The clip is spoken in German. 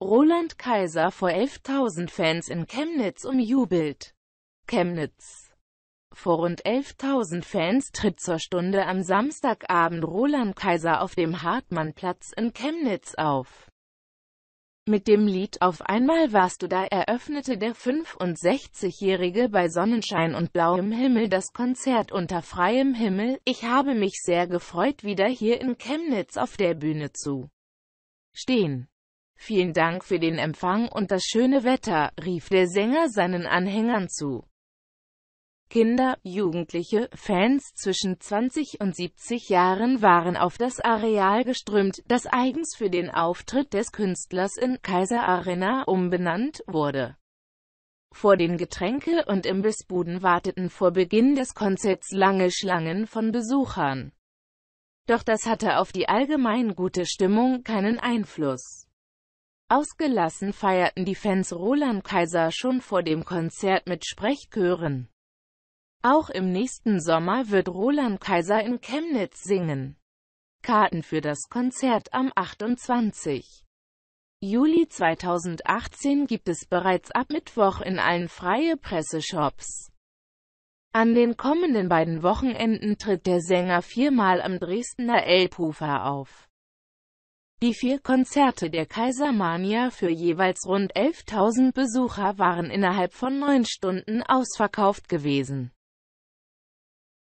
Roland Kaiser vor 11.000 Fans in Chemnitz umjubelt. Chemnitz. Vor rund 11.000 Fans tritt zur Stunde am Samstagabend Roland Kaiser auf dem Hartmannplatz in Chemnitz auf. Mit dem Lied Auf einmal warst du da eröffnete der 65-Jährige bei Sonnenschein und blauem Himmel das Konzert unter freiem Himmel. Ich habe mich sehr gefreut, wieder hier in Chemnitz auf der Bühne zu stehen. Vielen Dank für den Empfang und das schöne Wetter, rief der Sänger seinen Anhängern zu. Kinder, Jugendliche, Fans zwischen 20 und 70 Jahren waren auf das Areal geströmt, das eigens für den Auftritt des Künstlers in Kaiser Arena umbenannt wurde. Vor den Getränke- und Imbissbuden warteten vor Beginn des Konzerts lange Schlangen von Besuchern. Doch das hatte auf die allgemein gute Stimmung keinen Einfluss. Ausgelassen feierten die Fans Roland Kaiser schon vor dem Konzert mit Sprechchören. Auch im nächsten Sommer wird Roland Kaiser in Chemnitz singen. Karten für das Konzert am 28. Juli 2018 gibt es bereits ab Mittwoch in allen freie Presseshops. An den kommenden beiden Wochenenden tritt der Sänger viermal am Dresdner Elbufer auf. Die vier Konzerte der Kaisermania für jeweils rund 11.000 Besucher waren innerhalb von neun Stunden ausverkauft gewesen.